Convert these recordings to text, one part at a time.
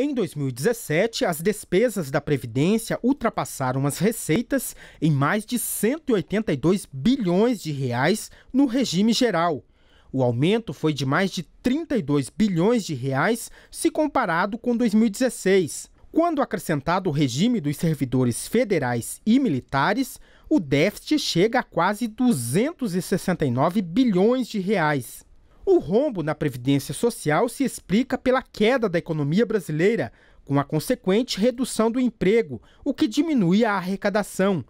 Em 2017, as despesas da Previdência ultrapassaram as receitas em mais de 182 bilhões de reais no regime geral. O aumento foi de mais de 32 bilhões de reais se comparado com 2016. Quando acrescentado o regime dos servidores federais e militares, o déficit chega a quase 269 bilhões de reais. O rombo na Previdência Social se explica pela queda da economia brasileira, com a consequente redução do emprego, o que diminui a arrecadação.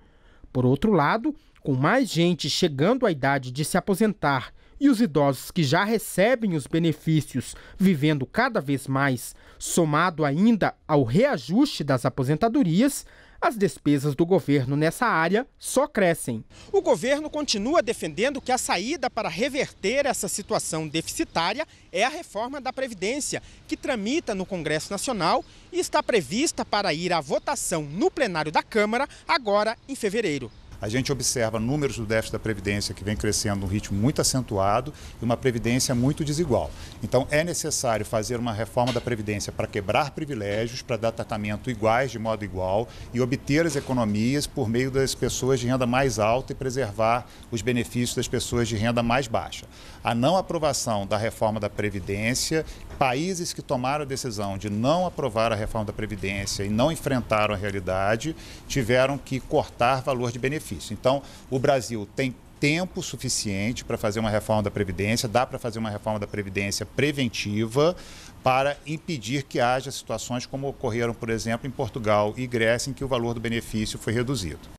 Por outro lado, com mais gente chegando à idade de se aposentar e os idosos que já recebem os benefícios vivendo cada vez mais, somado ainda ao reajuste das aposentadorias, as despesas do governo nessa área só crescem. O governo continua defendendo que a saída para reverter essa situação deficitária é a reforma da Previdência, que tramita no Congresso Nacional e está prevista para ir à votação no plenário da Câmara agora em fevereiro a gente observa números do déficit da Previdência que vem crescendo num ritmo muito acentuado e uma Previdência muito desigual. Então, é necessário fazer uma reforma da Previdência para quebrar privilégios, para dar tratamento iguais, de modo igual, e obter as economias por meio das pessoas de renda mais alta e preservar os benefícios das pessoas de renda mais baixa. A não aprovação da reforma da Previdência Países que tomaram a decisão de não aprovar a reforma da Previdência e não enfrentaram a realidade tiveram que cortar valor de benefício. Então, o Brasil tem tempo suficiente para fazer uma reforma da Previdência, dá para fazer uma reforma da Previdência preventiva para impedir que haja situações como ocorreram, por exemplo, em Portugal e Grécia, em que o valor do benefício foi reduzido.